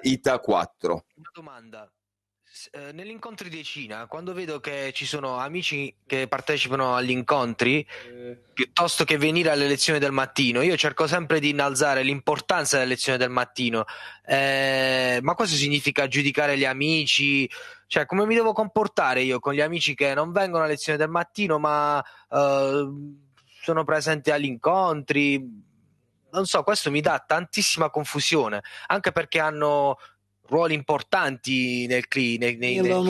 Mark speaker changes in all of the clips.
Speaker 1: Ita 4. Una domanda. Eh, negli incontri di Cina, quando vedo che ci sono amici che partecipano agli incontri, eh. piuttosto che venire alle lezioni del mattino, io cerco sempre di innalzare l'importanza delle lezioni del mattino. Eh, ma questo significa giudicare gli amici? Cioè, come mi devo comportare io con gli amici che non vengono alle lezioni del mattino, ma eh, sono presenti agli incontri? non so, questo mi dà tantissima confusione, anche perché hanno ruoli importanti nel CLI. Io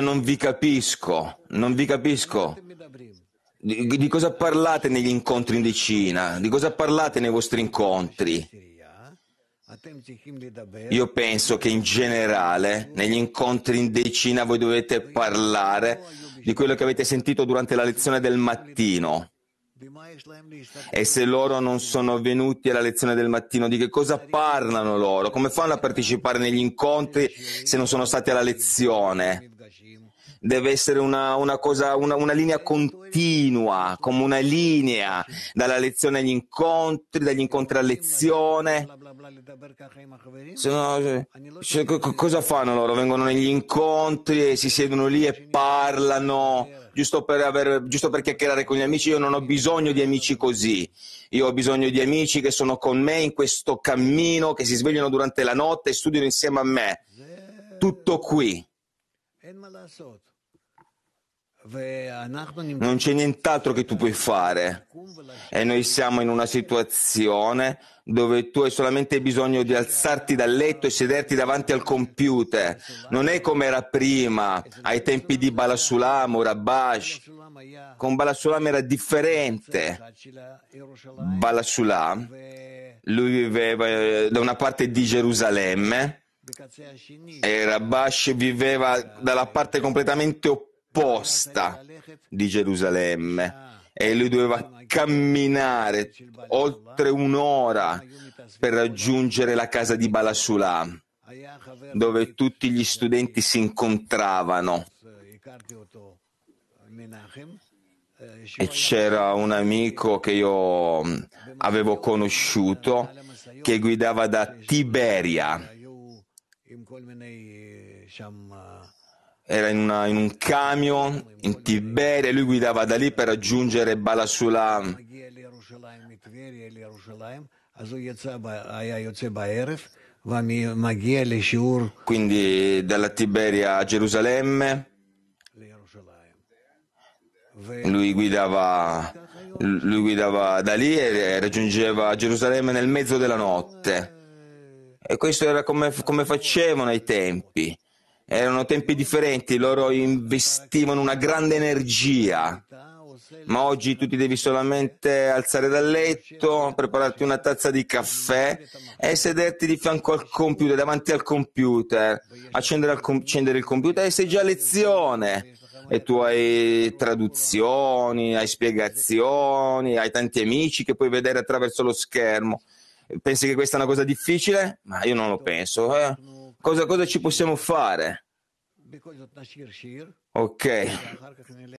Speaker 2: non vi capisco, non vi capisco. Di, di cosa parlate negli incontri in decina? Di cosa parlate nei vostri incontri? Io penso che in generale negli incontri in decina voi dovete parlare di quello che avete sentito durante la lezione del mattino. E se loro non sono venuti alla lezione del mattino, di che cosa parlano loro? Come fanno a partecipare negli incontri se non sono stati alla lezione? Deve essere una, una, cosa, una, una linea continua, come una linea, dalla lezione agli incontri, dagli incontri a lezione. No, cioè, cosa fanno loro? Vengono negli incontri e si siedono lì e parlano giusto per, aver, giusto per chiacchierare con gli amici. Io non ho bisogno di amici così. Io ho bisogno di amici che sono con me in questo cammino, che si svegliano durante la notte e studiano insieme a me. Tutto qui. Non c'è nient'altro che tu puoi fare. E noi siamo in una situazione dove tu hai solamente bisogno di alzarti dal letto e sederti davanti al computer. Non è come era prima, ai tempi di Balasulam o Rabash. Con Balasulam era differente. Balasulam, lui viveva eh, da una parte di Gerusalemme e Rabash viveva dalla parte completamente opposta opposta di Gerusalemme e lui doveva camminare oltre un'ora per raggiungere la casa di Balasulà, dove tutti gli studenti si incontravano. E c'era un amico che io mm, avevo conosciuto che guidava da Tiberia era in, una, in, un camion in Tiberia e lui guidava da lì per raggiungere Balasulam. Quindi dalla Tiberia a Gerusalemme lui guidava, lui guidava da lì e raggiungeva Gerusalemme nel mezzo della notte. E questo era come, come facevano ai tempi. Erano tempi differenti, loro investivano una grande energia. Ma oggi tu ti devi solamente alzare dal letto, prepararti una tazza di caffè e sederti di fianco al computer, davanti al computer, accendere, com- accendere il computer e sei già a lezione e tu hai traduzioni, hai spiegazioni, hai tanti amici che puoi vedere attraverso lo schermo. Pensi che questa è una cosa difficile? Ma io non lo penso. Eh. Cosa, cosa ci possiamo fare?
Speaker 1: Ok.